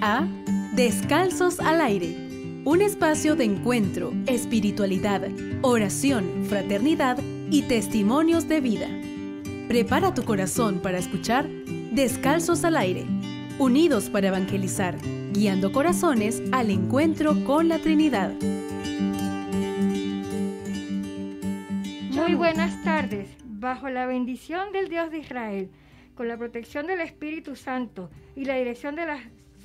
a Descalzos al Aire, un espacio de encuentro, espiritualidad, oración, fraternidad y testimonios de vida. Prepara tu corazón para escuchar Descalzos al Aire, unidos para evangelizar, guiando corazones al encuentro con la Trinidad. Muy buenas tardes, bajo la bendición del Dios de Israel con la protección del Espíritu Santo y la dirección de las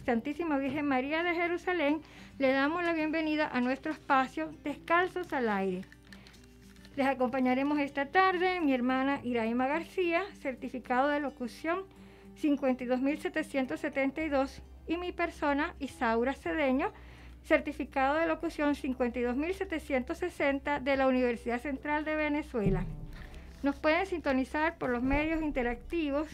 Santísima Virgen María de Jerusalén, le damos la bienvenida a nuestro espacio Descalzos al Aire. Les acompañaremos esta tarde mi hermana Iraima García, certificado de locución 52.772, y mi persona Isaura Cedeño, certificado de locución 52.760 de la Universidad Central de Venezuela. Nos pueden sintonizar por los medios interactivos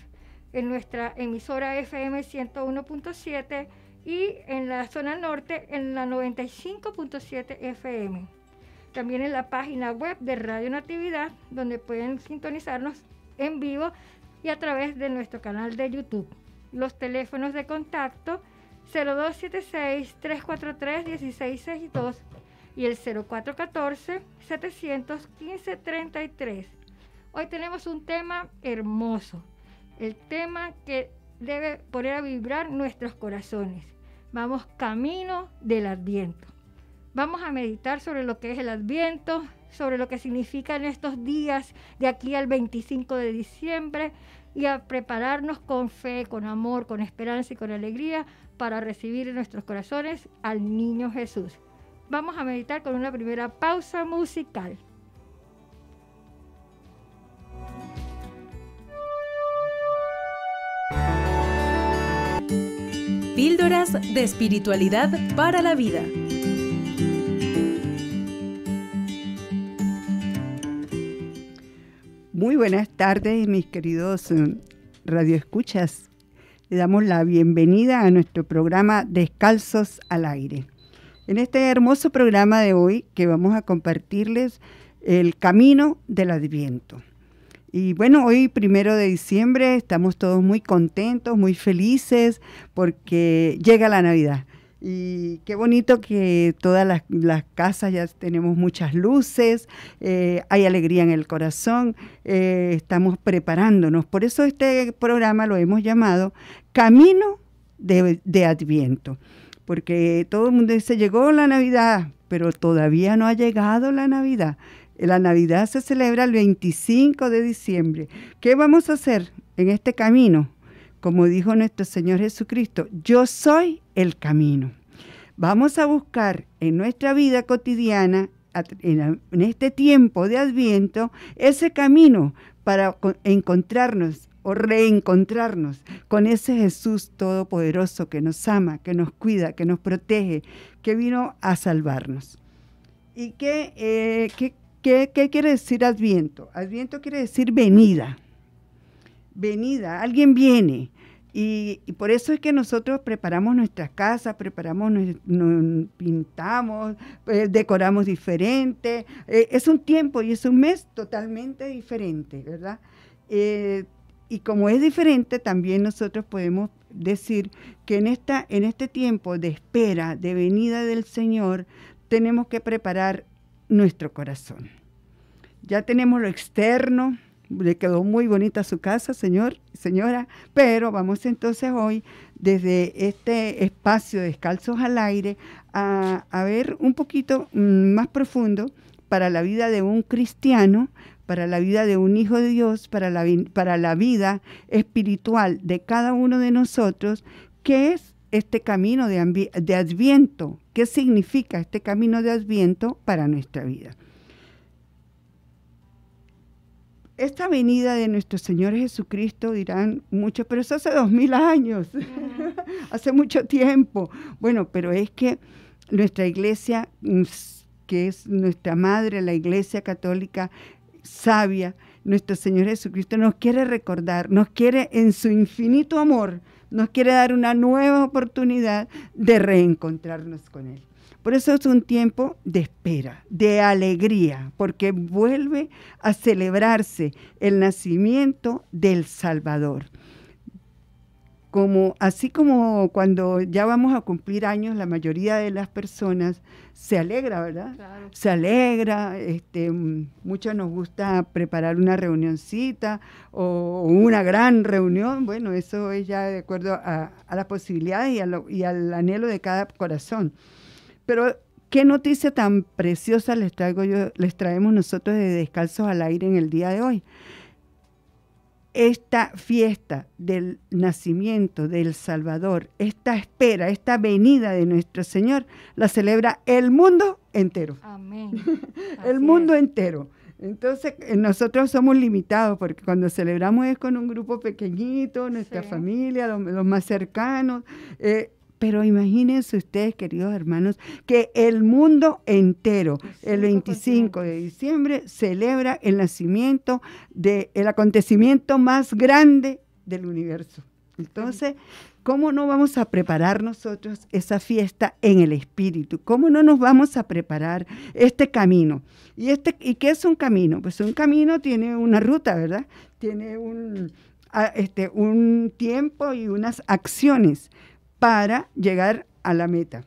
en nuestra emisora FM 101.7 y en la zona norte en la 95.7 FM. También en la página web de Radio Natividad, donde pueden sintonizarnos en vivo y a través de nuestro canal de YouTube. Los teléfonos de contacto 0276-343-1662 y el 0414-715-33. Hoy tenemos un tema hermoso, el tema que debe poner a vibrar nuestros corazones. Vamos camino del adviento. Vamos a meditar sobre lo que es el adviento, sobre lo que significan estos días de aquí al 25 de diciembre y a prepararnos con fe, con amor, con esperanza y con alegría para recibir en nuestros corazones al niño Jesús. Vamos a meditar con una primera pausa musical. Píldoras de Espiritualidad para la Vida. Muy buenas tardes, mis queridos eh, radioescuchas. Le damos la bienvenida a nuestro programa Descalzos al Aire. En este hermoso programa de hoy que vamos a compartirles el camino del Adviento. Y bueno, hoy primero de diciembre estamos todos muy contentos, muy felices porque llega la Navidad. Y qué bonito que todas las, casas ya tenemos muchas luces, eh, hay alegría en el corazón, eh, estamos preparándonos. Por eso este programa lo hemos llamado Camino de, de Adviento, porque todo el mundo dice, llegó la Navidad, pero todavía no ha llegado la Navidad. Eh, la Navidad se celebra el 25 de diciembre. ¿Qué vamos a hacer en este camino? Como dijo nuestro Señor Jesucristo, yo soy el camino. Vamos a buscar en nuestra vida cotidiana, en este tiempo de adviento, ese camino para encontrarnos o reencontrarnos con ese Jesús todopoderoso que nos ama, que nos cuida, que nos protege, que vino a salvarnos. ¿Y qué, eh, ¿Qué, quiere decir adviento? Adviento quiere decir venida. Venida, alguien viene. Y, por eso es que nosotros preparamos nuestras casas, preparamos, nos, pintamos, eh, decoramos diferente. Eh, es un tiempo y es un mes totalmente diferente, ¿verdad? Eh, y como es diferente, también nosotros podemos decir que en, esta, en este tiempo de espera, de venida del Señor, tenemos que preparar nuestro corazón. Ya tenemos lo externo, le quedó muy bonita su casa, señor, señora, pero vamos entonces hoy desde este espacio descalzos al aire a, ver un poquito mm, más profundo para la vida de un cristiano, para la vida de un hijo de Dios, para la, para la vida espiritual de cada uno de nosotros, que es este camino de, adviento. ¿Qué significa este camino de adviento para nuestra vida? esta venida de nuestro Señor Jesucristo, dirán muchos, pero eso hace dos mil años, hace mucho tiempo. Bueno, pero es que nuestra iglesia, mm, que es nuestra madre, la iglesia católica sabia, nuestro Señor Jesucristo nos quiere recordar, nos quiere en su infinito amor, nos quiere dar una nueva oportunidad de reencontrarnos con Él. Por eso es un tiempo de espera, de alegría, porque vuelve a celebrarse el nacimiento del Salvador como así como cuando ya vamos a cumplir años, la mayoría de las personas se alegra, ¿verdad? Se alegra, este, mm, muchos nos gusta preparar una reunioncita o una gran reunión, bueno, eso es ya de acuerdo a, las posibilidades y, y al anhelo de cada corazón. Pero qué noticia tan preciosa les traigo yo, les traemos nosotros de Descalzos al Aire en el día de hoy esta fiesta del nacimiento del Salvador, esta espera, esta venida de nuestro Señor, la celebra el mundo entero. Amén. el mundo entero. Entonces, eh, nosotros somos limitados porque cuando celebramos es con un grupo pequeñito, nuestra familia, los, los, más cercanos, eh, pero imagínense ustedes, queridos hermanos, que el mundo entero, el 25 de diciembre, celebra el nacimiento del acontecimiento más grande del universo. Entonces, ¿cómo no vamos a preparar nosotros esa fiesta en el espíritu? ¿Cómo no nos vamos a preparar este camino? ¿Y, este, y qué es un camino? Pues un camino tiene una ruta, ¿verdad? Tiene un, ah, este, un tiempo y unas acciones para llegar a la meta.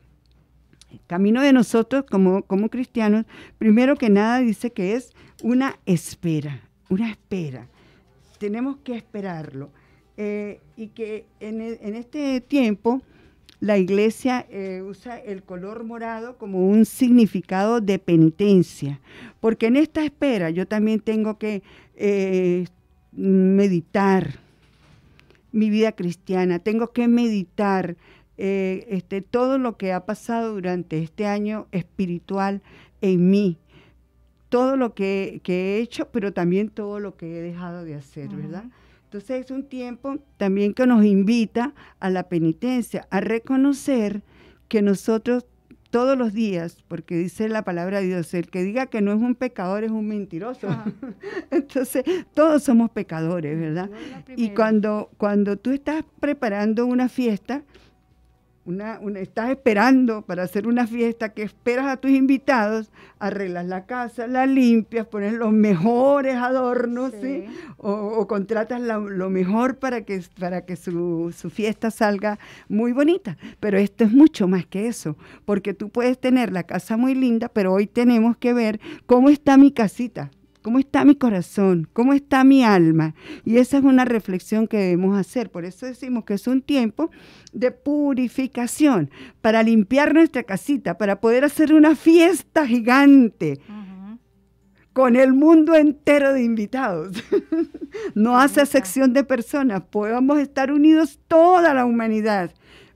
El camino de nosotros como, cristianos, primero que nada dice que es una espera, una espera. Tenemos que esperarlo. Eh, y que e, en, este tiempo la iglesia eh, usa el color morado como un significado de penitencia, porque en esta espera yo también tengo que eh, meditar, mi vida cristiana, tengo que meditar eh, este, todo lo que ha pasado durante este año espiritual en mí, todo lo que, he hecho, pero también todo lo que he dejado de hacer, ¿verdad? Entonces es un tiempo también que nos invita a la penitencia, a reconocer que nosotros todos los días, porque dice la palabra de Dios, el que diga que no es un pecador es un mentiroso. Entonces, todos somos pecadores, ¿verdad? y cuando, cuando tú estás preparando una fiesta, estás esperando para hacer una fiesta que esperas a tus invitados, arreglas la casa, la limpias, pones los mejores adornos, O, contratas lo mejor para que, para que su fiesta salga muy bonita. Pero esto es mucho más que eso, porque tú puedes tener la casa muy linda, pero hoy tenemos que ver cómo está mi casita. ¿Cómo está mi corazón? ¿Cómo está mi alma? Y esa es una reflexión que debemos hacer. Por eso decimos que es un tiempo de purificación, para limpiar nuestra casita, para poder hacer una fiesta gigante. con el mundo entero de invitados. no hace sección de personas, Podemos estar unidos toda la humanidad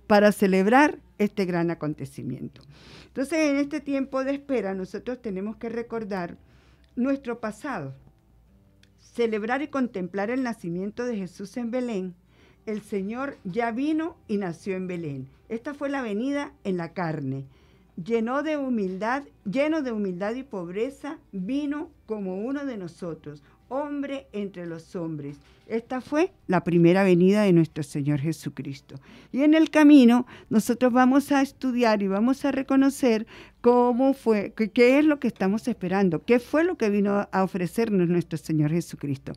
para celebrar este gran acontecimiento. Entonces, en este tiempo de espera, nosotros tenemos que recordar nuestro pasado. Celebrar y contemplar el nacimiento de Jesús en Belén. El Señor ya vino y nació en Belén. Esta fue la venida en la carne. lleno de humildad, lleno de humildad y pobreza, vino como uno de nosotros, hombre entre los hombres. Esta fue la primera venida de nuestro Señor Jesucristo. Y en el camino nosotros vamos a estudiar y vamos a reconocer cómo fue, qué es lo que estamos esperando, qué fue lo que vino a ofrecernos nuestro Señor Jesucristo.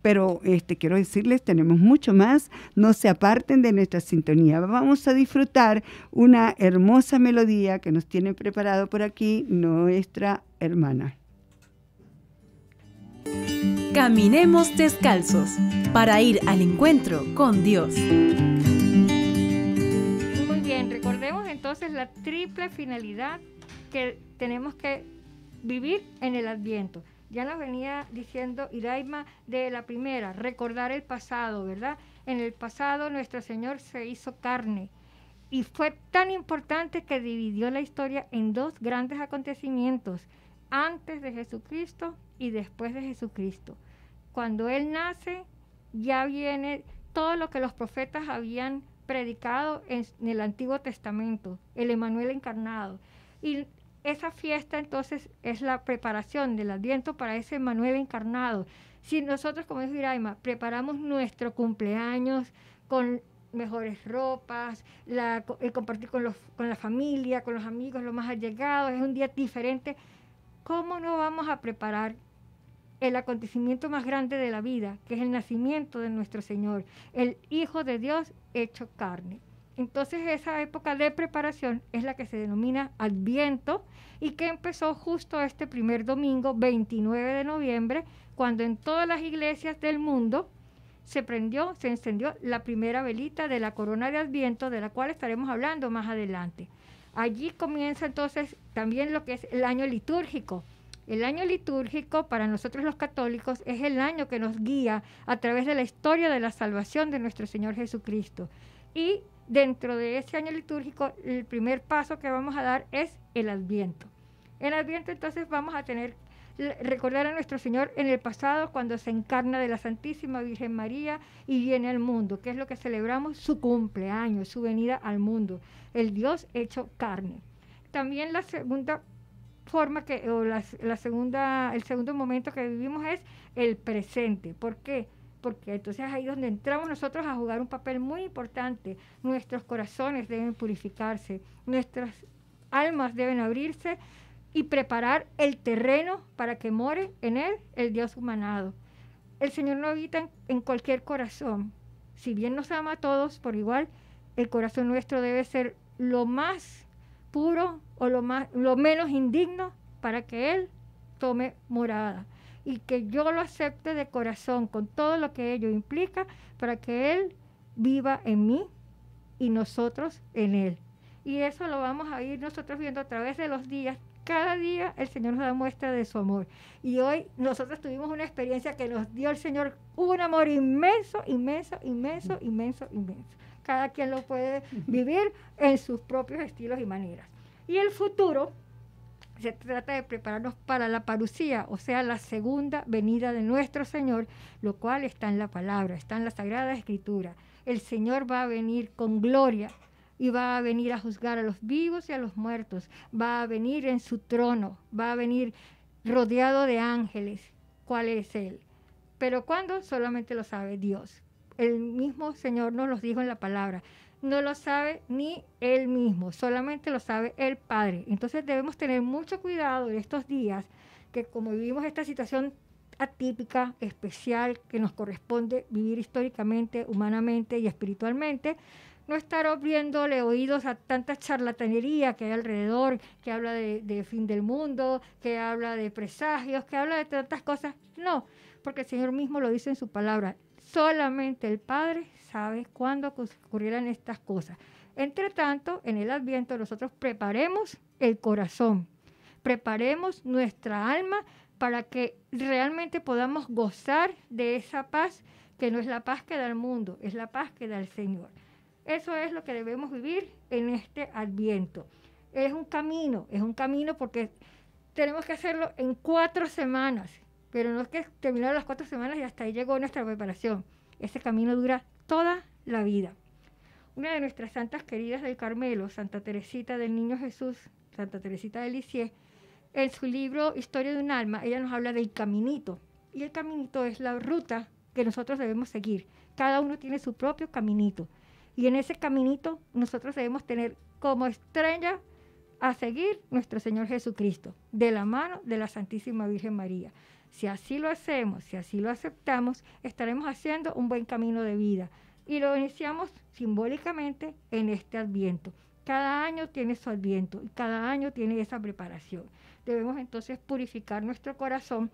Pero este quiero decirles, tenemos mucho más, no se aparten de nuestra sintonía. Vamos a disfrutar una hermosa melodía que nos tiene preparado por aquí nuestra hermana. Caminemos descalzos para ir al encuentro con Dios. Muy bien, recordemos entonces la triple finalidad que tenemos que vivir en el adviento. Ya nos venía diciendo Iraima de la primera, recordar el pasado, ¿verdad? En el pasado nuestro Señor se hizo carne y fue tan importante que dividió la historia en dos grandes acontecimientos, antes de Jesucristo y después de Jesucristo. Cuando Él nace, ya viene todo lo que los profetas habían predicado en, el Antiguo Testamento, el Emanuel encarnado. Y esa fiesta entonces es la preparación del Adviento para ese Emanuel encarnado. Si nosotros, como dijo Iraima, preparamos nuestro cumpleaños con mejores ropas, la, el compartir con, los, con la familia, con los amigos, lo más allegado, es un día diferente, ¿cómo no vamos a preparar el acontecimiento más grande de la vida, que es el nacimiento de nuestro Señor, el Hijo de Dios hecho carne. Entonces esa época de preparación es la que se denomina Adviento y que empezó justo este primer domingo, 29 de noviembre, cuando en todas las iglesias del mundo se prendió, se encendió la primera velita de la corona de Adviento, de la cual estaremos hablando más adelante. Allí comienza entonces también lo que es el año litúrgico, el año litúrgico para nosotros los católicos es el año que nos guía a través de la historia de la salvación de nuestro Señor Jesucristo. Y dentro de ese año litúrgico, el primer paso que vamos a dar es el adviento. En adviento entonces vamos a tener recordar a nuestro Señor en el pasado cuando se encarna de la Santísima Virgen María y viene al mundo, que es lo que celebramos, su cumpleaños, su venida al mundo, el Dios hecho carne. También la segunda forma que, o la, segunda, el segundo momento que vivimos es el presente. ¿Por qué? Porque entonces ahí donde entramos nosotros a jugar un papel muy importante. Nuestros corazones deben purificarse, nuestras almas deben abrirse y preparar el terreno para que more en él el Dios humanado. El Señor no habita en, en cualquier corazón. Si bien nos ama a todos por igual, el corazón nuestro debe ser lo más puro o lo, más, lo menos indigno para que Él tome morada y que yo lo acepte de corazón con todo lo que ello implica para que Él viva en mí y nosotros en Él. Y eso lo vamos a ir nosotros viendo a través de los días. Cada día el Señor nos da muestra de su amor. Y hoy nosotros tuvimos una experiencia que nos dio el Señor un amor inmenso, inmenso, inmenso, inmenso, inmenso cada quien lo puede vivir en sus propios estilos y maneras. Y el futuro se trata de prepararnos para la parucía, o sea, la segunda venida de nuestro Señor, lo cual está en la palabra, está en la Sagrada Escritura. El Señor va a venir con gloria y va a venir a juzgar a los vivos y a los muertos, va a venir en su trono, va a venir rodeado de ángeles. ¿Cuál es Él? Pero ¿cuándo? Solamente lo sabe Dios el mismo Señor nos los dijo en la palabra. No lo sabe ni Él mismo, solamente lo sabe el Padre. Entonces debemos tener mucho cuidado en estos días que como vivimos esta situación atípica, especial, que nos corresponde vivir históricamente, humanamente y espiritualmente, no estar abriéndole oídos a tanta charlatanería que hay alrededor, que habla de, de, fin del mundo, que habla de presagios, que habla de tantas cosas. No, porque el Señor mismo lo dice en su palabra. Solamente el Padre sabe cuándo ocurrirán estas cosas. Entre en el Adviento nosotros preparemos el corazón, preparemos nuestra alma para que realmente podamos gozar de esa paz que no es la paz que da el mundo, es la paz que da el Señor. Eso es lo que debemos vivir en este adviento. Es un camino, es un camino porque tenemos que hacerlo en cuatro semanas. Pero no es que terminaron las cuatro semanas y hasta ahí llegó nuestra preparación. Ese camino dura toda la vida. Una de nuestras santas queridas del Carmelo, Santa Teresita del Niño Jesús, Santa Teresita de Lisieux, en su libro Historia de un alma, ella nos habla del caminito. Y el caminito es la ruta que nosotros debemos seguir. Cada uno tiene su propio caminito. Y en ese caminito nosotros debemos tener como estrella a seguir nuestro Señor Jesucristo, de la mano de la Santísima Virgen María. Si así lo hacemos, si así lo aceptamos, estaremos haciendo un buen camino de vida. Y lo iniciamos simbólicamente en este adviento. Cada año tiene su adviento y cada año tiene esa preparación. Debemos entonces purificar nuestro corazón.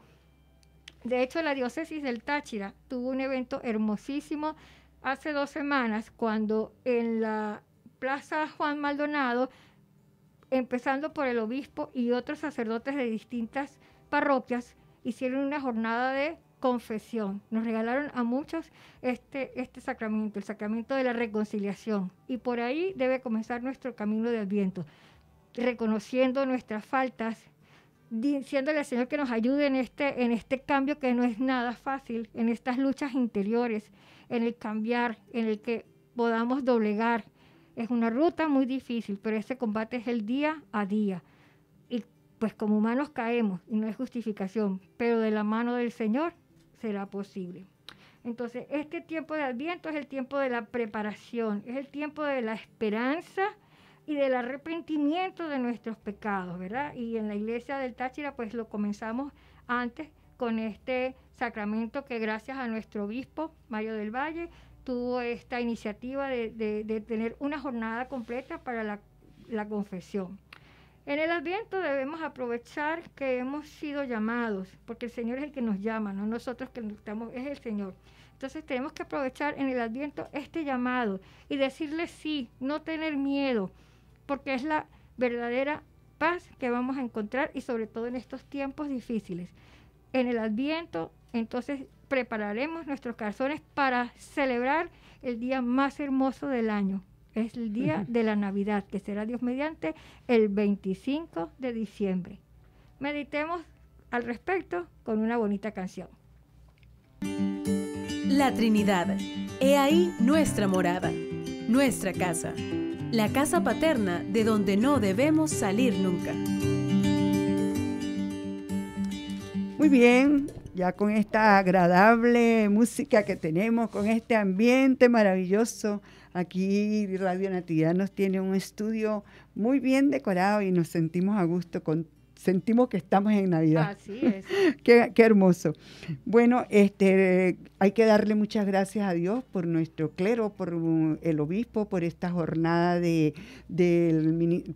De hecho, la diócesis del Táchira tuvo un evento hermosísimo hace dos semanas cuando en la Plaza Juan Maldonado, empezando por el obispo y otros sacerdotes de distintas parroquias, hicieron una jornada de confesión. Nos regalaron a muchos este, este sacramento, el sacramento de la reconciliación. Y por ahí debe comenzar nuestro camino de adviento, reconociendo nuestras faltas, diciéndole al Señor que nos ayude en este, en este cambio que no es nada fácil, en estas luchas interiores, en el cambiar, en el que podamos doblegar. Es una ruta muy difícil, pero ese combate es el día a día pues como humanos caemos y no es justificación, pero de la mano del Señor será posible. Entonces, este tiempo de Adviento es el tiempo de la preparación, es el tiempo de la esperanza y del arrepentimiento de nuestros pecados, ¿verdad? Y en la iglesia del Táchira, pues lo comenzamos antes con este sacramento que gracias a nuestro obispo, Mario del Valle, tuvo esta iniciativa de, tener una jornada completa para la confesión. En el Adviento debemos aprovechar que hemos sido llamados, porque el Señor es el que nos llama, no nosotros que estamos, es el Señor. Entonces tenemos que aprovechar en el Adviento este llamado y decirle sí, no tener miedo, porque es la verdadera paz que vamos a encontrar y sobre todo en estos tiempos difíciles. En el Adviento, entonces prepararemos nuestros calzones para celebrar el día más hermoso del año, es el día de la Navidad, que será Dios mediante el 25 de diciembre. Meditemos al respecto con una bonita canción. La Trinidad. He ahí nuestra morada, nuestra casa, la casa paterna de donde no debemos salir nunca. Muy bien, ya con esta agradable música que tenemos, con este ambiente maravilloso. Aquí Radio Natividad nos tiene un estudio muy bien decorado y nos sentimos a gusto con sentimos que estamos en Navidad. Así es. qué, hermoso. Bueno, este, hay que darle muchas gracias a Dios por nuestro clero, por mm, el obispo, por esta jornada de,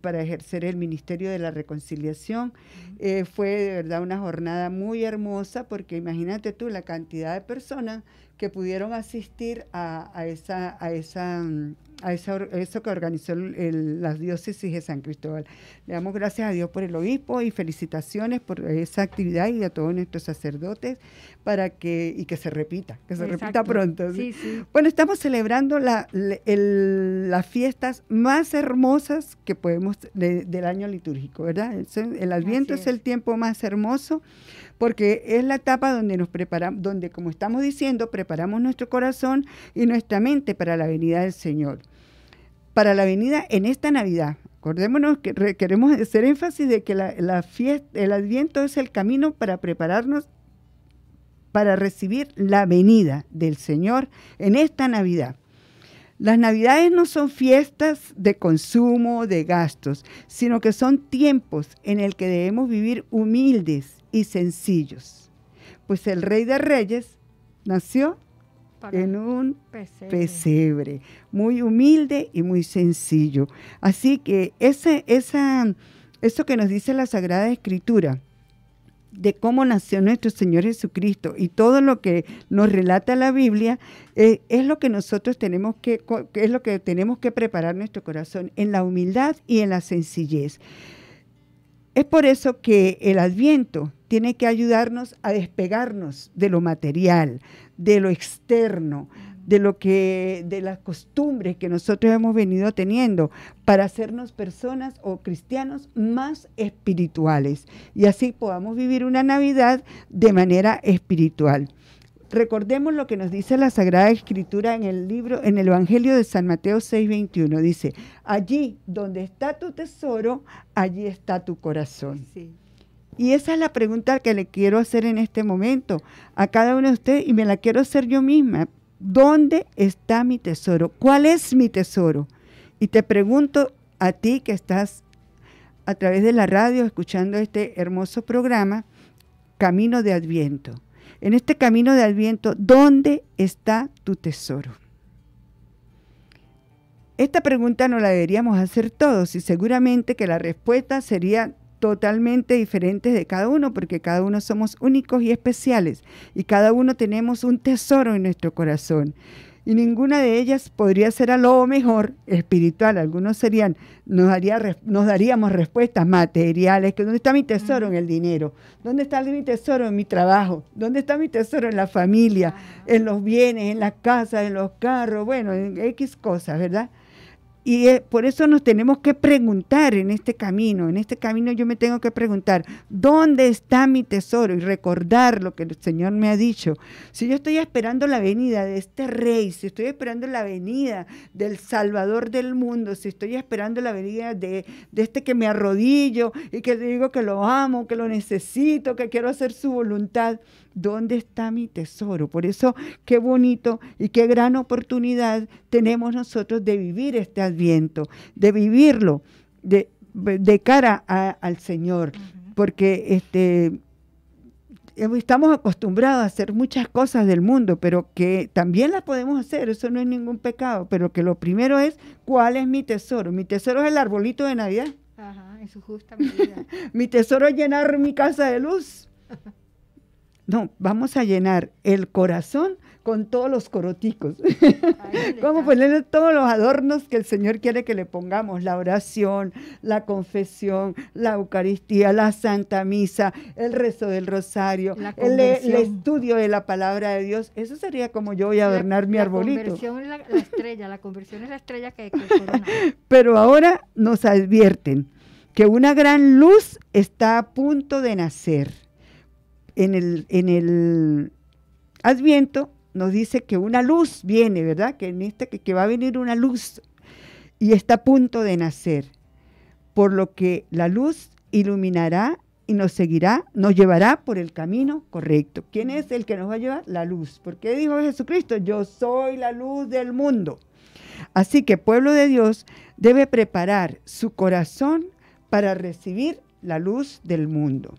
para ejercer el Ministerio de la Reconciliación. Eh, fue de verdad una jornada muy hermosa porque imagínate tú la cantidad de personas que pudieron asistir a, a esa... A esa mm, a eso, que organizó el, las diócesis de San Cristóbal. Le damos gracias a Dios por el obispo y felicitaciones por esa actividad y a todos nuestros sacerdotes para que y que se repita, que se repita pronto. Bueno, estamos celebrando las fiestas más hermosas que podemos del año litúrgico, ¿verdad? El Adviento es. el tiempo más hermoso porque es la etapa donde nos preparamos, donde como estamos diciendo, preparamos nuestro corazón y nuestra mente para la venida del Señor para la venida en esta Navidad. Acordémonos que queremos hacer énfasis de que la, la fiesta, el Adviento es el camino para prepararnos para recibir la venida del Señor en esta Navidad. Las navidades no son fiestas de consumo, de gastos, sino que son tiempos en el que debemos vivir humildes y sencillos. Pues el Rey de Reyes nació en un pesebre. muy humilde y muy sencillo. Así que ese, esa, eso que nos dice la Sagrada Escritura, de cómo nació nuestro Señor Jesucristo y todo lo que nos relata la Biblia eh, es lo que nosotros tenemos que es lo que tenemos que preparar nuestro corazón en la humildad y en la sencillez. Es por eso que el adviento tiene que ayudarnos a despegarnos de lo material, de lo externo, de lo que de las costumbres que nosotros hemos venido teniendo para hacernos personas o cristianos más espirituales y así podamos vivir una Navidad de manera espiritual. Recordemos lo que nos dice la Sagrada Escritura en el libro, en el Evangelio de San Mateo 6:21. Dice, allí donde está tu tesoro, allí está tu corazón. Y esa es la pregunta que le quiero hacer en este momento a cada uno de ustedes y me la quiero hacer yo misma. ¿Dónde está mi tesoro? ¿Cuál es mi tesoro? Y te pregunto a ti que estás a través de la radio escuchando este hermoso programa, Camino de Adviento en este camino de Adviento, ¿dónde está tu tesoro? Esta pregunta no la deberíamos hacer todos y seguramente que la respuesta sería totalmente diferente de cada uno, porque cada uno somos únicos y especiales y cada uno tenemos un tesoro en nuestro corazón y ninguna de ellas podría ser a lo mejor espiritual. Algunos serían, nos, daría, nos daríamos respuestas materiales, que dónde está mi tesoro en el dinero, dónde está mi tesoro en mi trabajo, dónde está mi tesoro en la familia, ah. en los bienes, en las casas, en los carros, bueno, en X cosas, ¿verdad? Y eh, por eso nos tenemos que preguntar en este camino, en este camino yo me tengo que preguntar, ¿dónde está mi tesoro? Y recordar lo que el Señor me ha dicho. Si yo estoy esperando la venida de este rey, si estoy esperando la venida del Salvador del mundo, si estoy esperando la venida de, de este que me arrodillo y que digo que lo amo, que lo necesito, que quiero hacer su voluntad, ¿Dónde está mi tesoro? Por eso qué bonito y qué gran oportunidad tenemos nosotros de vivir este adviento, de vivirlo de, cara al Señor, porque este, eh, estamos acostumbrados a hacer muchas cosas del mundo, pero que también las podemos hacer, eso no es ningún pecado, pero que lo primero es, ¿cuál es mi tesoro? Mi tesoro es el arbolito de Navidad. Ajá, eso justa mi tesoro es llenar mi casa de luz. No, vamos a llenar el corazón con todos los coroticos. Vamos a ponerle todos los adornos que el Señor quiere que le pongamos, la oración, la confesión, la Eucaristía, la Santa Misa, el rezo del rosario, el, estudio de la palabra de Dios. Eso sería como yo voy a adornar mi arbolito. la Conversión es la estrella, la conversión es la estrella que, que Pero ahora nos advierten que una gran luz está a punto de nacer en el, Adviento nos dice que una luz viene, ¿verdad? Que va a venir una luz y está a punto de nacer. Por lo que la luz iluminará y nos seguirá, nos llevará por el camino correcto. ¿Quién es el que nos va a llevar? La luz. Porque dijo Jesucristo, yo soy la luz del mundo. Así que pueblo de Dios debe preparar su corazón para recibir la luz del mundo.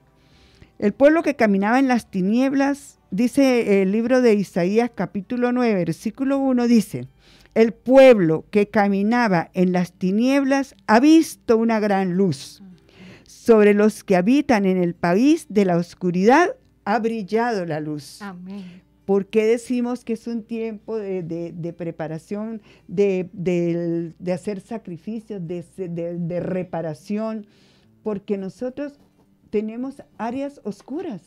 El pueblo que caminaba en las tinieblas, dice el libro de Isaías capítulo 9, versículo 1, dice, el pueblo que caminaba en las tinieblas ha visto una gran luz. Sobre los que habitan en el país de la oscuridad ha brillado la luz. Amén. ¿Por qué decimos que es un tiempo de, preparación, de, de, hacer sacrificios, de reparación? Porque nosotros tenemos áreas oscuras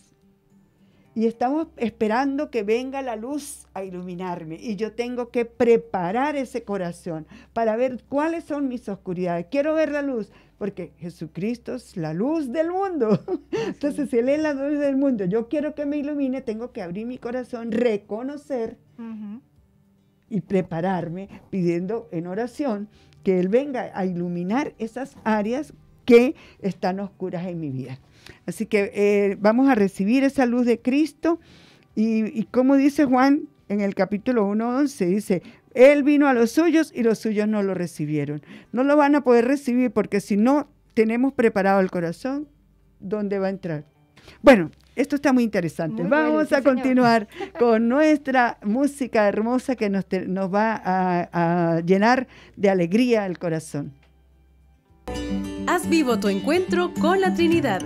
y estamos esperando que venga la luz a iluminarme y yo tengo que preparar ese corazón para ver cuáles son mis oscuridades. Quiero ver la luz porque Jesucristo es la luz del mundo. Entonces, si Él es la luz del mundo, yo quiero que me ilumine, tengo que abrir mi corazón, reconocer y prepararme pidiendo en oración que Él venga a iluminar esas áreas que están oscuras en mi vida. Así que eh, vamos a recibir esa luz de Cristo. Y, como dice Juan en el capítulo 1.11, dice, Él vino a los suyos y los suyos no lo recibieron. No lo van a poder recibir porque si no tenemos preparado el corazón, ¿dónde va a entrar? Bueno, esto está muy interesante. Vamos a continuar con nuestra música hermosa que nos, va a, a, llenar de alegría el corazón. Haz vivo tu encuentro con la Trinidad,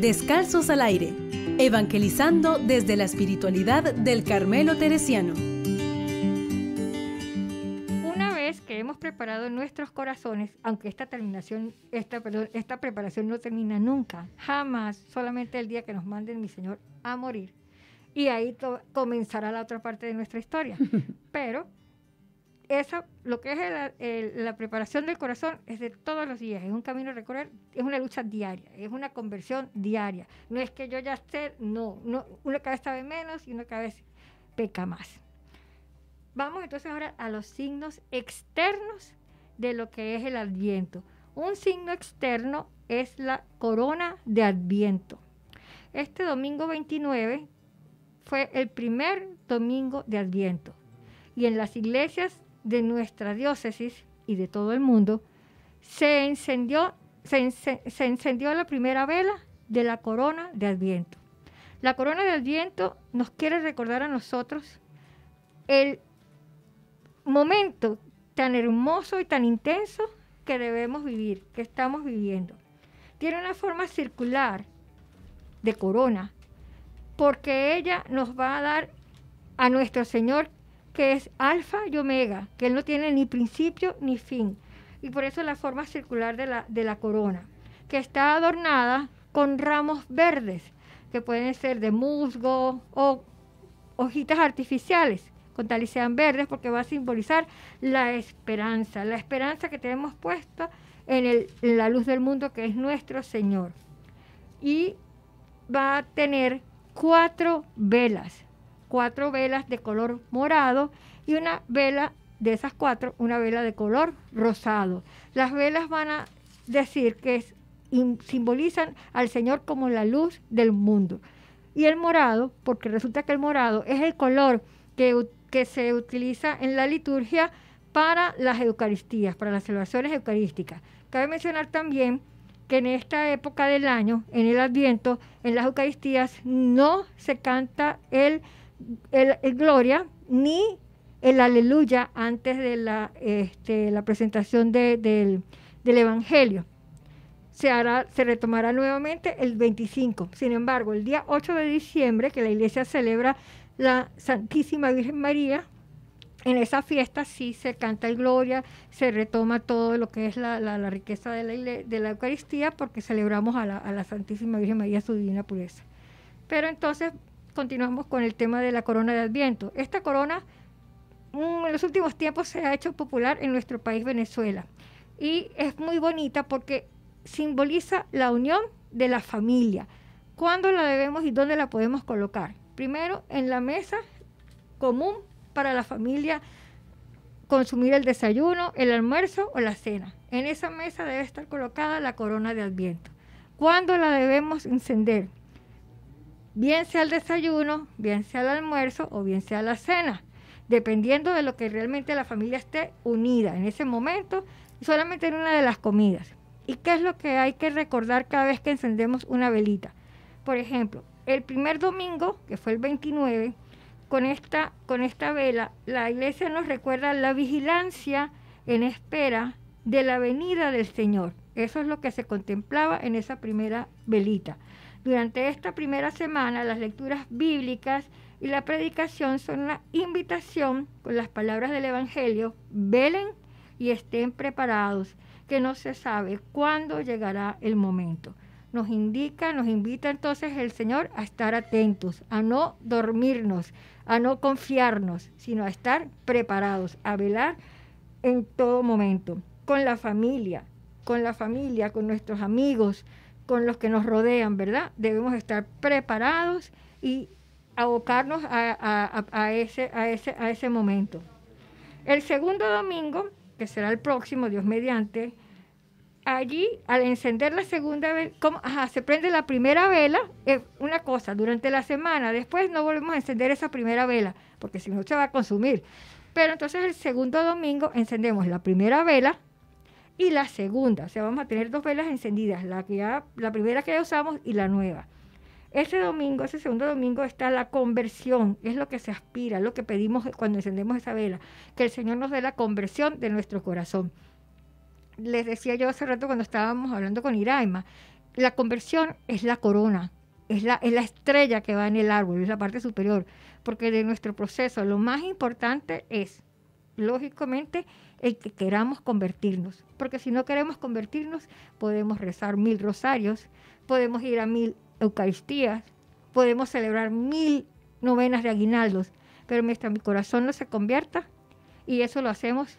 descalzos al aire, evangelizando desde la espiritualidad del Carmelo Teresiano. Una vez que hemos preparado nuestros corazones, aunque esta terminación, esta, esta preparación no termina nunca, jamás, solamente el día que nos manden mi Señor a morir. Y ahí comenzará la otra parte de nuestra historia. Pero eso, lo que es la preparación del corazón es de todos los días, es un camino a recorrer, es una lucha diaria, es una conversión diaria. No es que yo ya esté, no, no una cabeza ve menos y una cabeza peca más. Vamos entonces ahora a los signos externos de lo que es el adviento. Un signo externo es la corona de adviento. Este domingo 29 fue el primer domingo de adviento y en las iglesias de nuestra diócesis y de todo el mundo, se encendió, se, encendió la primera vela de la corona de Adviento. La corona de Adviento nos quiere recordar a nosotros el momento tan hermoso y tan intenso que debemos vivir, que estamos viviendo. Tiene una forma circular de corona, porque ella nos va a dar a nuestro Señor que es alfa y omega, que él no tiene ni principio ni fin. Y por eso la forma circular de la, de la corona, que está adornada con ramos verdes, que pueden ser de musgo o hojitas artificiales, con tal y sean verdes, porque va a simbolizar la esperanza, la esperanza que tenemos puesta en, en la luz del mundo que es nuestro Señor. Y va a tener cuatro velas, cuatro velas de color morado y una vela de esas cuatro, una vela de color rosado. Las velas van a decir que simbolizan al Señor como la luz del mundo. Y el morado, porque resulta que el morado es el color que, que se utiliza en la liturgia para las Eucaristías, para las celebraciones eucarísticas. Cabe mencionar también que en esta época del año, en el Adviento, en las Eucaristías, no se canta el el, Gloria ni el Aleluya antes de la, este, la presentación del, Evangelio. Se, hará, se, retomará nuevamente el 25. Sin embargo, el día 8 de diciembre, que la iglesia celebra la Santísima Virgen María, en esa fiesta sí se canta el Gloria, se retoma todo lo que es la, la, riqueza de la, de la, Eucaristía, porque celebramos a la, a la Santísima Virgen María su divina pureza. Pero entonces continuamos con el tema de la corona de Adviento. Esta corona mm, en los últimos tiempos se ha hecho popular en nuestro país Venezuela y es muy bonita porque simboliza la unión de la familia. ¿Cuándo la debemos y dónde la podemos colocar? Primero, en la mesa común para la familia consumir el desayuno, el almuerzo o la cena. En esa mesa debe estar colocada la corona de Adviento. ¿Cuándo la debemos encender? bien sea el desayuno, bien sea el almuerzo o bien sea la cena, dependiendo de lo que realmente la familia esté unida en ese momento, solamente en una de las comidas. ¿Y qué es lo que hay que recordar cada vez que encendemos una velita? Por ejemplo, el primer domingo, que fue el 29, con esta, con esta vela, la iglesia nos recuerda la vigilancia en espera de la venida del Señor. Eso es lo que se contemplaba en esa primera velita. Durante esta primera semana, las lecturas bíblicas y la predicación son una invitación con las palabras del Evangelio. Velen y estén preparados, que no se sabe cuándo llegará el momento. Nos indica, nos invita entonces el Señor a estar atentos, a no dormirnos, a no confiarnos, sino a estar preparados, a velar en todo momento, con la familia, con la familia, con nuestros amigos, con los que nos rodean, ¿verdad? Debemos estar preparados y abocarnos a, ese, a, ese, a ese momento. El segundo domingo, que será el próximo, Dios mediante, allí al encender la segunda vela, se prende la primera vela, es una cosa, durante la semana, después no volvemos a encender esa primera vela, porque si no se va a consumir. Pero entonces el segundo domingo encendemos la primera vela y la segunda. O sea, vamos a tener dos velas encendidas, la, que la primera que ya usamos y la nueva. Ese domingo, ese segundo domingo está la conversión, es lo que se aspira, lo que pedimos cuando encendemos esa vela, que el Señor nos dé la conversión de nuestro corazón. Les decía yo hace rato cuando estábamos hablando con Iraima, la conversión es la corona, es la, es la estrella que va en el árbol, es la parte superior, porque de nuestro proceso lo más importante es, lógicamente, el que queramos convertirnos, porque si no queremos convertirnos, podemos rezar mil rosarios, podemos ir a mil Eucaristías, podemos celebrar mil novenas de aguinaldos, pero mientras mi corazón no se convierta, y eso lo hacemos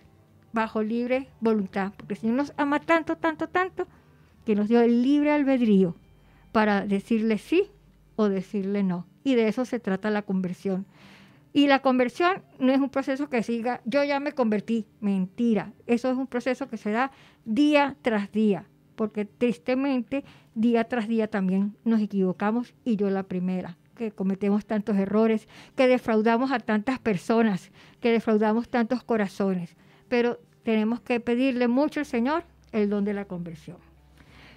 bajo libre voluntad, porque el Señor nos ama tanto, tanto, tanto, que nos dio el libre albedrío para decirle sí o decirle no. Y de eso se trata la conversión. Y la conversión no es un proceso que siga, yo ya me convertí, mentira. Eso es un proceso que se da día tras día, porque tristemente día tras día también nos equivocamos y yo la primera, que cometemos tantos errores, que defraudamos a tantas personas, que defraudamos tantos corazones. Pero tenemos que pedirle mucho al Señor el don de la conversión.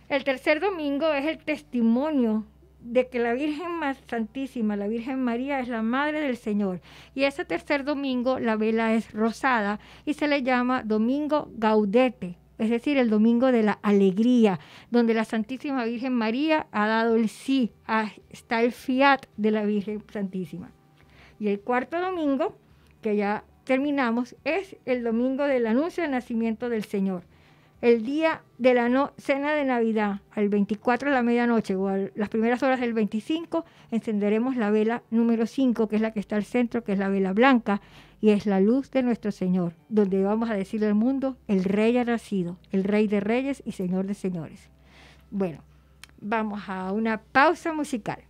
El tercer domingo es el testimonio de que la Virgen Santísima, la Virgen María, es la Madre del Señor. Y ese tercer domingo la vela es rosada y se le llama Domingo Gaudete, es decir, el domingo de la alegría, donde la Santísima Virgen María ha dado el sí, está el fiat de la Virgen Santísima. Y el cuarto domingo, que ya terminamos, es el domingo del anuncio del nacimiento del Señor el día de la cena de Navidad, al 24 de la medianoche o a las primeras horas del 25, encenderemos la vela número 5, que es la que está al centro, que es la vela blanca, y es la luz de nuestro Señor, donde vamos a decirle al mundo, el rey ha nacido, el rey de reyes y señor de señores. Bueno, vamos a una pausa musical.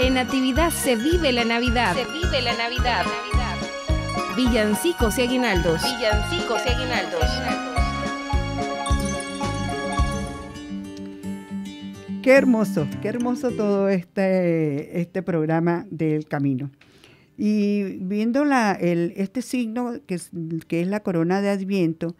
En Natividad se vive la Navidad. Se vive la Navidad. Villancicos y Aguinaldos. Villancicos y Aguinaldos. Qué hermoso, qué hermoso todo este, este programa del camino. Y viendo este signo que que es la corona de Adviento,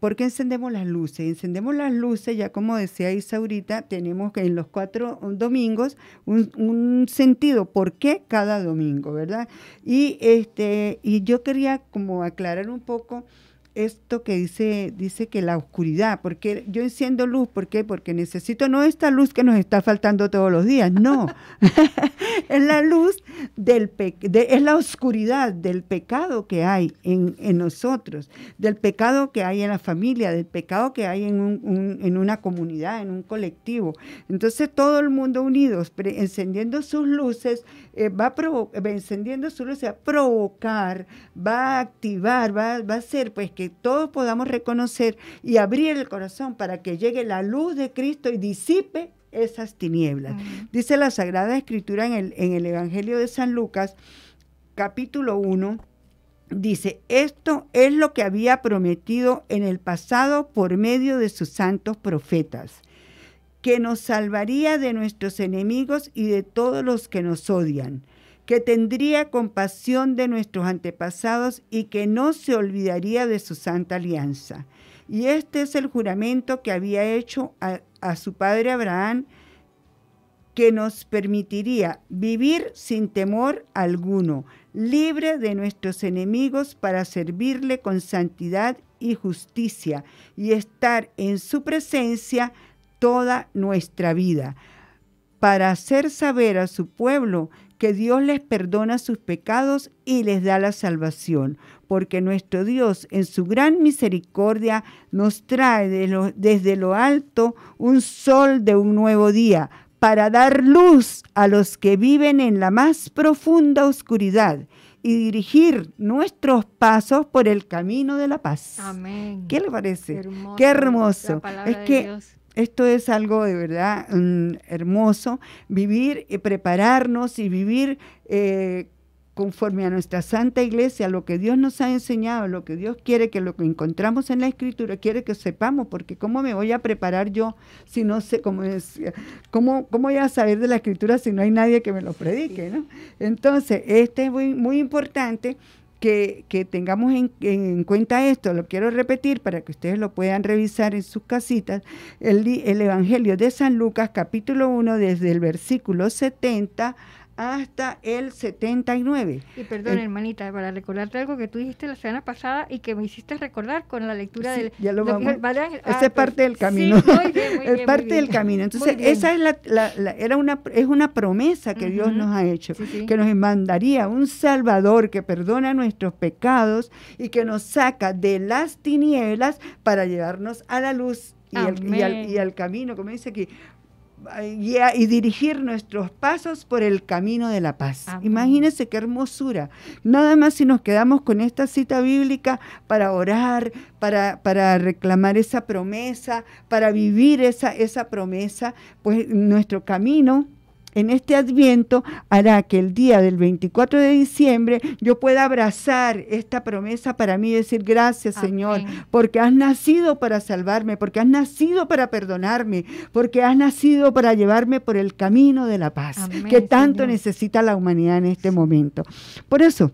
¿Por qué encendemos las luces? Encendemos las luces, ya como decía Isaurita, tenemos que en los cuatro mm, domingos un, un, sentido, ¿por qué cada domingo, verdad? Y, este, y yo quería como aclarar un poco esto que dice, dice que la oscuridad, porque yo enciendo luz, ¿por qué? Porque necesito no esta luz que nos está faltando todos los días, no. es la luz del es la oscuridad del pecado que hay en, nosotros, del pecado que hay en la familia, del pecado que hay en, en una comunidad, en un colectivo. Entonces todo el mundo unidos, encendiendo sus luces, eh, va encendiendo su luz, o sea, provocar, va a activar, va, a hacer pues que todos podamos reconocer y abrir el corazón para que llegue la luz de Cristo y disipe esas tinieblas. Dice la Sagrada Escritura en el, en el Evangelio de San Lucas, capítulo 1, dice, esto es lo que había prometido en el pasado por medio de sus santos profetas que nos salvaría de nuestros enemigos y de todos los que nos odian, que tendría compasión de nuestros antepasados y que no se olvidaría de su santa alianza. Y este es el juramento que había hecho a, su padre Abraham, que nos permitiría vivir sin temor alguno, libre de nuestros enemigos para servirle con santidad y justicia y estar en su presencia toda nuestra vida, para hacer saber a su pueblo que Dios les perdona sus pecados y les da la salvación, porque nuestro Dios en su gran misericordia nos trae desde lo alto un sol de un nuevo día para dar luz a los que viven en la más profunda oscuridad y dirigir nuestros pasos por el camino de la paz. Amén. ¿Qué le parece? Qué hermoso. Es que esto es algo de verdad mm, hermoso, vivir y prepararnos y vivir eh, conforme a nuestra Santa Iglesia, lo que Dios nos ha enseñado, lo que Dios quiere que lo que encontramos en la Escritura, quiere que sepamos, porque ¿cómo me voy a preparar yo si no sé cómo es, cómo, voy a saber de la Escritura si no hay nadie que me lo predique? ¿no? Entonces, este es muy, muy importante que, tengamos en, cuenta esto, lo quiero repetir para que ustedes lo puedan revisar en sus casitas, el, el Evangelio de San Lucas capítulo 1 desde el versículo 70 hasta el 79. Y perdón, hermanita, para recordarte algo que tú dijiste la semana pasada y que me hiciste recordar con la lectura del. Ya lo vamos. Esa es ah, pues, parte del camino. es parte del camino. Entonces, esa es la, era una, es una promesa que Dios nos ha hecho, que nos mandaría un Salvador que perdona nuestros pecados y que nos saca de las tinieblas para llevarnos a la luz y, y, al, y al camino, como dice aquí, y, dirigir nuestros pasos por el camino de la paz. Imagínense qué hermosura. Nada más si nos quedamos con esta cita bíblica para orar, para, para reclamar esa promesa, para vivir esa, esa promesa, pues nuestro camino en este adviento hará que el día del 24 de diciembre yo pueda abrazar esta promesa para mí y decir gracias Señor, porque has nacido para salvarme, porque has nacido para perdonarme, porque has nacido para llevarme por el camino de la paz que tanto necesita la humanidad en este momento. Por eso,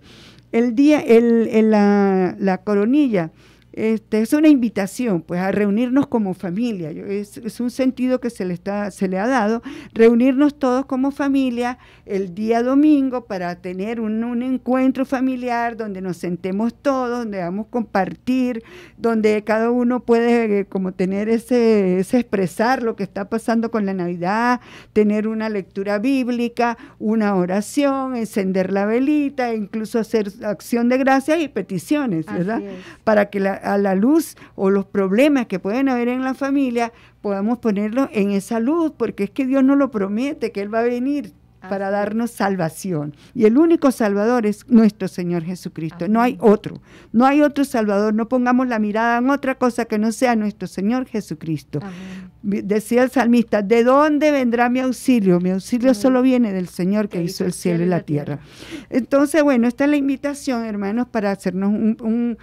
el día, el, la, la coronilla este, es una invitación pues a reunirnos como familia. Es, un sentido que se le, está, se le ha dado, reunirnos todos como familia el día domingo para tener un, encuentro familiar donde nos sentemos todos, donde vamos a compartir, donde cada uno puede eh, como tener ese, ese expresar lo que está pasando con la Navidad, tener una lectura bíblica, una oración, encender la velita, incluso hacer acción de gracias y peticiones, ¿verdad? Para que la, a la luz o los problemas que pueden haber en la familia, podamos ponerlo en esa luz, porque es que Dios nos lo promete, que Él va a venir para darnos salvación. Y el único salvador es nuestro Señor Jesucristo, no hay otro, no hay otro salvador, no pongamos la mirada en otra cosa que no sea nuestro Señor Jesucristo decía el salmista, ¿de dónde vendrá mi auxilio? Mi auxilio mm. solo viene del Señor que, hizo el cielo y la tierra. Entonces, bueno, esta es la invitación, hermanos, para hacernos un,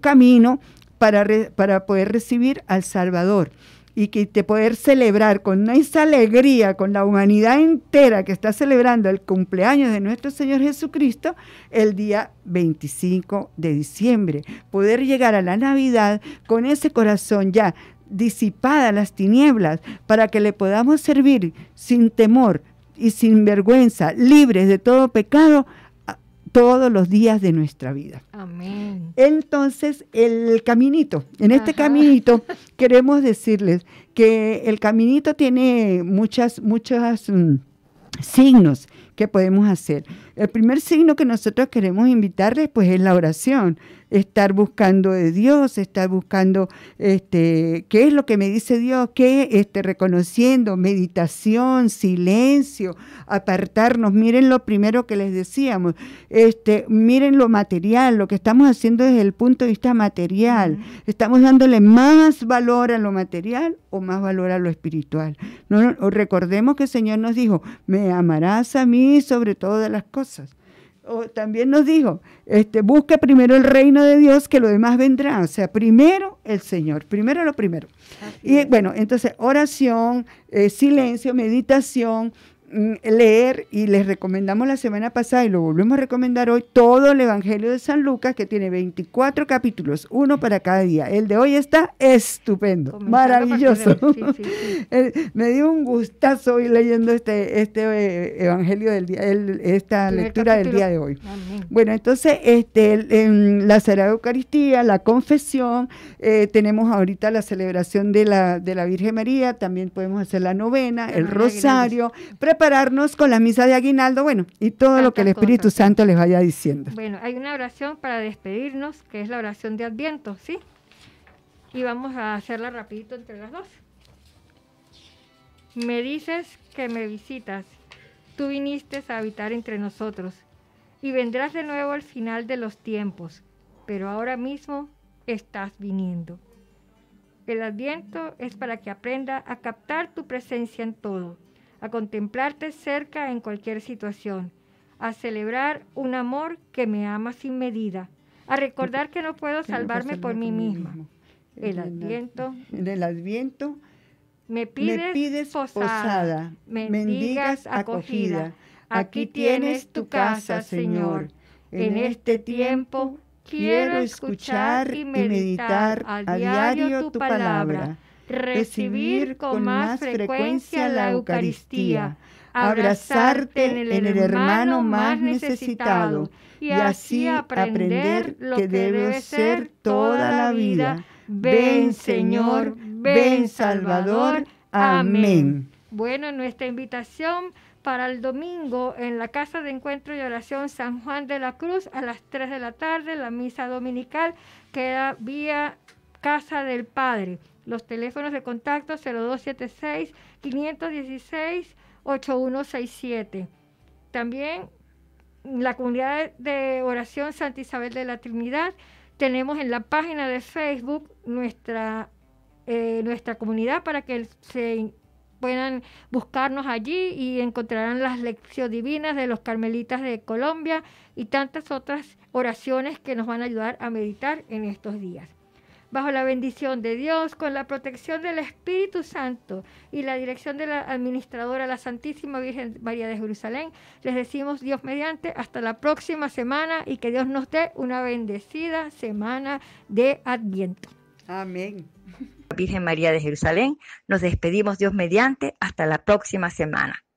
camino para, para poder recibir al Salvador y que te poder celebrar con esa alegría, con la humanidad entera que está celebrando el cumpleaños de nuestro Señor Jesucristo el día 25 de diciembre. Poder llegar a la Navidad con ese corazón ya disipadas las tinieblas para que le podamos servir sin temor y sin vergüenza, libres de todo pecado todos los días de nuestra vida. Amén. Entonces, el caminito, en este caminito queremos decirles que el caminito tiene muchas, muchas mm, signos que podemos hacer. El primer signo que nosotros queremos invitarles, pues, es la oración estar buscando de Dios, estar buscando este, qué es lo que me dice Dios, qué este, reconociendo, meditación, silencio, apartarnos. Miren lo primero que les decíamos, este, miren lo material, lo que estamos haciendo desde el punto de vista material. Estamos dándole más valor a lo material o más valor a lo espiritual. No, recordemos que el Señor nos dijo, me amarás a mí sobre todas las cosas también nos dijo, este, busca primero el reino de Dios, que lo demás vendrá. O sea, primero el Señor, primero lo primero. y bueno, entonces oración, eh, silencio, meditación, Mm, leer y les recomendamos la semana pasada y lo volvemos a recomendar hoy todo el Evangelio de San Lucas que tiene 24 capítulos, uno para cada día. El de hoy está estupendo, maravilloso. Eh, me dio un gustazo hoy leyendo este, este eh, Evangelio del día, esta lectura del día de hoy. Bueno, entonces este, en la Sagrada Eucaristía, la confesión, eh, tenemos ahorita la celebración de la, de la Virgen María, también podemos hacer la novena, el rosario, prepararnos con la misa de aguinaldo, bueno, y todo lo que el Espíritu Santo les vaya diciendo. Bueno, hay una oración para despedirnos, que es la oración de Adviento, ¿sí? Y vamos a hacerla rapidito entre las dos. Me dices que me visitas, tú viniste a habitar entre nosotros, y vendrás de nuevo al final de los tiempos, pero ahora mismo estás viniendo. El adviento es para que aprenda a captar tu presencia en todo a contemplarte cerca en cualquier situación, a celebrar un amor que me ama sin medida, a recordar que no puedo salvarme por mí misma. El adviento. el adviento. Me pides, posada, Me mendigas acogida. Aquí tienes tu casa, Señor. En este, este tiempo quiero escuchar y meditar a diario tu palabra recibir con más frecuencia la Eucaristía, abrazarte en el hermano más necesitado y así aprender lo que debe ser toda la vida. Ven Señor, ven Salvador. Amén. Bueno, nuestra invitación para el domingo en la Casa de Encuentro y Oración San Juan de la Cruz a las 3 de la tarde, la misa dominical queda vía Casa del Padre. Los teléfonos de contacto 0276-516-8167. También la comunidad de oración Santa Isabel de la Trinidad. Tenemos en la página de Facebook nuestra, eh, nuestra comunidad para que se puedan buscarnos allí y encontrarán las lecciones divinas de los carmelitas de Colombia y tantas otras oraciones que nos van a ayudar a meditar en estos días bajo la bendición de Dios, con la protección del Espíritu Santo y la dirección de la administradora, la Santísima Virgen María de Jerusalén. Les decimos Dios mediante hasta la próxima semana y que Dios nos dé una bendecida semana de Adviento. Amén. Virgen María de Jerusalén, nos despedimos Dios mediante hasta la próxima semana.